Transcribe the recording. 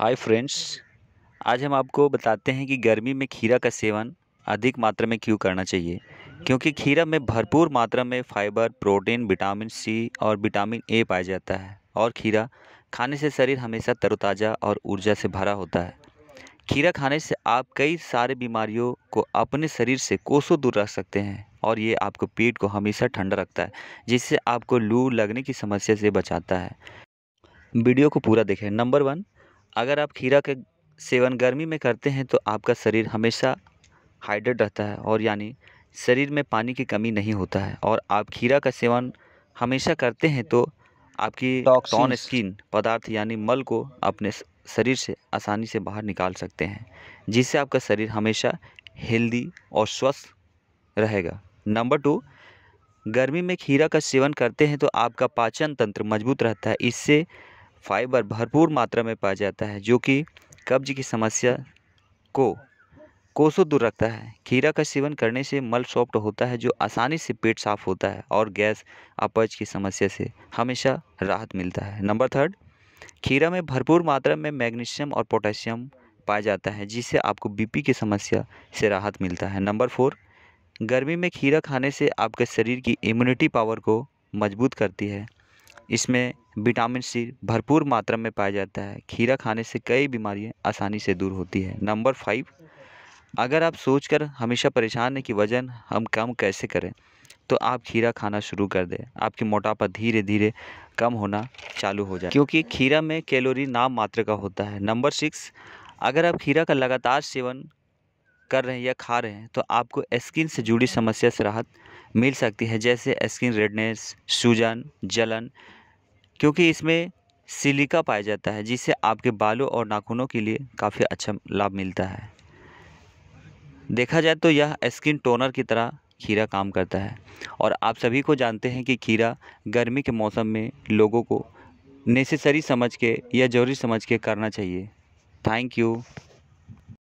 hi friends आज हम आपको बताते हैं कि गर्मी में खीरा का सेवन अधिक मात्रा में क्यों करना चाहिए क्योंकि खीरा में भरपूर मात्रा में फाइबर प्रोटीन विटामिन सी और विटामिन ए पाया जाता है और खीरा खाने से शरीर हमेशा तरोताज़ा और ऊर्जा से भरा होता है खीरा खाने से आप कई सारे बीमारियों को अपने शरीर से कोसों दूर रख सकते हैं और ये आपको पेट को हमेशा ठंडा रखता है जिससे आपको लू लगने की समस्या से बचाता है वीडियो को पूरा देखें नंबर वन अगर आप खीरा के सेवन गर्मी में करते हैं तो आपका शरीर हमेशा हाइड्रेट रहता है और यानी शरीर में पानी की कमी नहीं होता है और आप खीरा का सेवन हमेशा करते हैं तो आपकी टॉन स्किन पदार्थ यानी मल को अपने शरीर से आसानी से बाहर निकाल सकते हैं जिससे आपका शरीर हमेशा हेल्दी और स्वस्थ रहेगा नंबर टू गर्मी में खीरा का सेवन करते हैं तो आपका पाचन तंत्र मजबूत रहता है इससे फाइबर भरपूर मात्रा में पाया जाता है जो कि कब्ज की समस्या को कोसों दूर रखता है खीरा का सेवन करने से मल सॉफ्ट होता है जो आसानी से पेट साफ होता है और गैस अपच की समस्या से हमेशा राहत मिलता है नंबर थर्ड खीरा में भरपूर मात्रा में मैग्नीशियम और पोटेशियम पाया जाता है जिससे आपको बीपी की समस्या से राहत मिलता है नंबर फोर गर्मी में खीरा खाने से आपके शरीर की इम्यूनिटी पावर को मजबूत करती है इसमें विटामिन सी भरपूर मात्रा में पाया जाता है खीरा खाने से कई बीमारियां आसानी से दूर होती है नंबर फाइव अगर आप सोचकर हमेशा परेशान हैं कि वज़न हम कम कैसे करें तो आप खीरा खाना शुरू कर दें आपकी मोटापा धीरे धीरे कम होना चालू हो जाए क्योंकि खीरा में कैलोरी नाम मात्र का होता है नंबर सिक्स अगर आप खीरा का लगातार सेवन कर रहे हैं या खा रहे हैं तो आपको स्किन से जुड़ी समस्या से राहत मिल सकती है जैसे स्किन रेडनेस सूजन जलन क्योंकि इसमें सिलिका पाया जाता है जिससे आपके बालों और नाखूनों के लिए काफ़ी अच्छा लाभ मिलता है देखा जाए तो यह स्किन टोनर की तरह खीरा काम करता है और आप सभी को जानते हैं कि खीरा गर्मी के मौसम में लोगों को नेसेसरी समझ के या ज़रूरी समझ के करना चाहिए थैंक यू